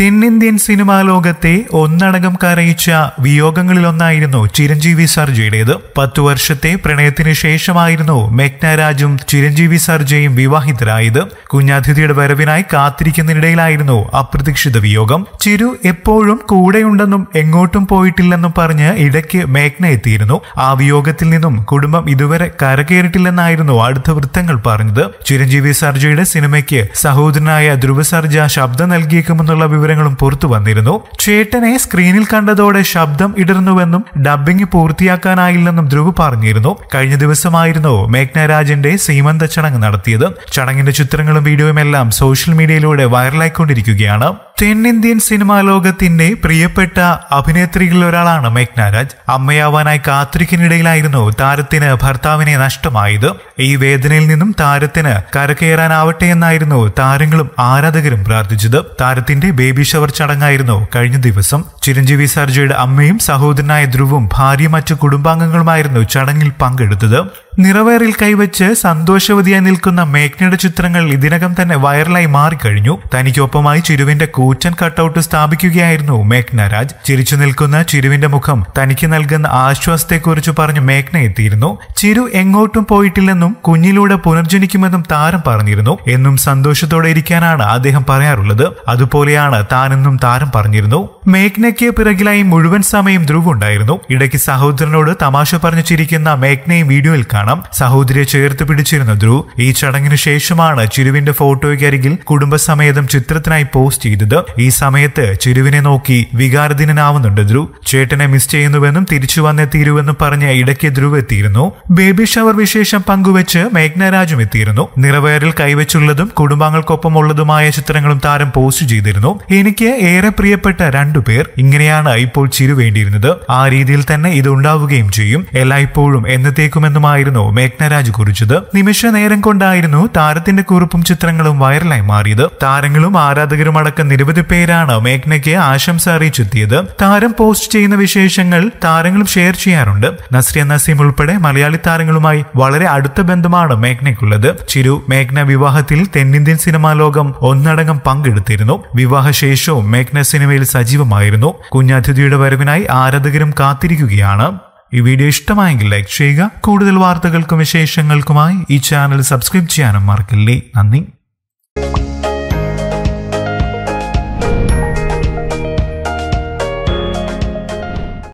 തെന്നിന്ത്യൻ സിനിമാ ലോകത്തെ ഒന്നടങ്കം കരയിച്ച വിയോഗങ്ങളിലൊന്നായിരുന്നു ചിരഞ്ജീവി സർജയുടേത് പത്തു വർഷത്തെ പ്രണയത്തിന് ശേഷമായിരുന്നു മെഗ്നരാജും ചിരഞ്ജീവി സർജയും വിവാഹിതരായത് കുഞ്ഞാതിഥിയുടെ വരവിനായി കാത്തിരിക്കുന്നതിനിടയിലായിരുന്നു അപ്രതീക്ഷിത വിയോഗം ചിരു എപ്പോഴും കൂടെയുണ്ടെന്നും എങ്ങോട്ടും പോയിട്ടില്ലെന്നും പറഞ്ഞ് ഇടയ്ക്ക് മേഘ്ന എത്തിയിരുന്നു ആ വിയോഗത്തിൽ നിന്നും കുടുംബം ഇതുവരെ കരകയറിട്ടില്ലെന്നായിരുന്നു അടുത്ത വൃത്തങ്ങൾ പറഞ്ഞത് ചിരഞ്ജീവി സർജയുടെ സിനിമയ്ക്ക് സഹോദരനായ ധ്രുവ സർജ ശബ്ദം നൽകിയേക്കുമെന്നുള്ള വിവരം വിവരങ്ങളും പുറത്തു വന്നിരുന്നു ചേട്ടനെ സ്ക്രീനിൽ കണ്ടതോടെ ശബ്ദം ഇടർന്നുവെന്നും ഡബ്ബിംഗ് പൂർത്തിയാക്കാനായില്ലെന്നും ധ്രുവ് പറഞ്ഞിരുന്നു കഴിഞ്ഞ ദിവസമായിരുന്നു മേഘ്നരാജന്റെ സീമന്ത ചടങ്ങ് നടത്തിയത് ചടങ്ങിന്റെ ചിത്രങ്ങളും വീഡിയോയും എല്ലാം സോഷ്യൽ മീഡിയയിലൂടെ വൈറലായിക്കൊണ്ടിരിക്കുകയാണ് തെന്നിന്ത്യൻ സിനിമാ ലോകത്തിന്റെ പ്രിയപ്പെട്ട അഭിനേത്രികളിൽ ഒരാളാണ് മേഘ്നാരാജ് അമ്മയാവാനായി കാത്തിരിക്കുന്നിടയിലായിരുന്നു താരത്തിന് ഭർത്താവിനെ നഷ്ടമായത് ഈ വേദനയിൽ നിന്നും താരത്തിന് കരകയറാനാവട്ടെ എന്നായിരുന്നു താരങ്ങളും ആരാധകരും പ്രാർത്ഥിച്ചത് താരത്തിന്റെ ബേബി ഷവർ ചടങ്ങായിരുന്നു കഴിഞ്ഞ ദിവസം ചിരഞ്ജീവി സർജയുടെ അമ്മയും സഹോദരനായ ധ്രുവും ഭാര്യ മറ്റു കുടുംബാംഗങ്ങളുമായിരുന്നു ചടങ്ങിൽ പങ്കെടുത്തത് നിറവേറിൽ കൈവച്ച് സന്തോഷവതിയായി നിൽക്കുന്ന മേഘ്നയുടെ ചിത്രങ്ങൾ ഇതിനകം തന്നെ വൈറലായി മാറിക്കഴിഞ്ഞു തനിക്കൊപ്പമായി ചിരുവിന്റെ കൂറ്റൻ കട്ടൌട്ട് സ്ഥാപിക്കുകയായിരുന്നു മേഘ്ന രാജ് ചിരിച്ചു നിൽക്കുന്ന ചിരുവിന്റെ മുഖം തനിക്ക് നൽകുന്ന ആശ്വാസത്തെക്കുറിച്ച് പറഞ്ഞ് മേഘ്ന എത്തിയിരുന്നു ചിരു എങ്ങോട്ടും പോയിട്ടില്ലെന്നും കുഞ്ഞിലൂടെ പുനർജനിക്കുമെന്നും താരം പറഞ്ഞിരുന്നു എന്നും സന്തോഷത്തോടെ ഇരിക്കാനാണ് അദ്ദേഹം പറയാറുള്ളത് അതുപോലെയാണ് താനെന്നും താരം പറഞ്ഞിരുന്നു മേഘ്നയ്ക്ക് പിറകിലായി മുഴുവൻ സമയം ധ്രുവ് ഉണ്ടായിരുന്നു ഇടയ്ക്ക് സഹോദരനോട് തമാശ പറഞ്ഞു ചിരിക്കുന്ന മേഘ്നയും വീഡിയോയിൽ കാണാം സഹോദരിയെ ചേർത്ത് പിടിച്ചിരുന്ന ധ്രുവ് ഈ ചടങ്ങിന് ശേഷമാണ് ചിരുവിന്റെ അരികിൽ കുടുംബസമേതം ചിത്രത്തിനായി പോസ്റ്റ് ചെയ്തത് ഈ സമയത്ത് ചിരുവിനെ നോക്കി വികാരധീനനാവുന്നുണ്ട് ധ്രുവ് ചേട്ടനെ മിസ് ചെയ്യുന്നുവെന്നും തിരിച്ചു തീരുവെന്നും പറഞ്ഞ് ഇടയ്ക്ക് ധ്രുവ് എത്തിയിരുന്നു ബേബി ഷവർ വിശേഷം പങ്കുവെച്ച് മേഘ്നരാജും എത്തിയിരുന്നു നിറവേറിൽ കൈവച്ചുള്ളതും കുടുംബാംഗങ്ങൾക്കൊപ്പമുള്ളതുമായ ചിത്രങ്ങളും താരം പോസ്റ്റ് ചെയ്തിരുന്നു എനിക്ക് ഏറെ പ്രിയപ്പെട്ട രണ്ട് പേർ ഇങ്ങനെയാണ് ഇപ്പോൾ ചിരുവേണ്ടിയിരുന്നത് ആ രീതിയിൽ തന്നെ ഇത് ഉണ്ടാവുകയും ചെയ്യും എല്ലായ്പ്പോഴും എന്നത്തേക്കുമെന്നുമായിരുന്നു മേഘ്നരാജ് കുറിച്ചത് നിമിഷ നേരം കൊണ്ടായിരുന്നു താരത്തിന്റെ കുറിപ്പും ചിത്രങ്ങളും വൈറലായി മാറിയത് താരങ്ങളും ആരാധകരും അടക്കം നിരവധി പേരാണ് മേഘ്നയ്ക്ക് ആശംസ അറിയിച്ചെത്തിയത് താരം പോസ്റ്റ് ചെയ്യുന്ന വിശേഷങ്ങൾ താരങ്ങളും ഷെയർ ചെയ്യാറുണ്ട് നസ്രിയ നസീം ഉൾപ്പെടെ മലയാളി താരങ്ങളുമായി വളരെ അടുത്ത ബന്ധമാണ് മേഘ്നയ്ക്കുള്ളത് ചിരു മേഘ്ന വിവാഹത്തിൽ തെന്നിന്ത്യൻ സിനിമാ ലോകം ഒന്നടങ്കം പങ്കെടുത്തിരുന്നു വിവാഹശേഷവും മേഘ്ന സിനിമയിൽ സജീവ സജീവമായിരുന്നു കുഞ്ഞാതിഥിയുടെ വരവിനായി ആരാധകരും കാത്തിരിക്കുകയാണ് ഈ വീഡിയോ ഇഷ്ടമായെങ്കിൽ ലൈക്ക് ചെയ്യുക കൂടുതൽ വാർത്തകൾക്കും വിശേഷങ്ങൾക്കുമായി ഈ ചാനൽ സബ്സ്ക്രൈബ് ചെയ്യാനും മറക്കില്ലേ നന്ദി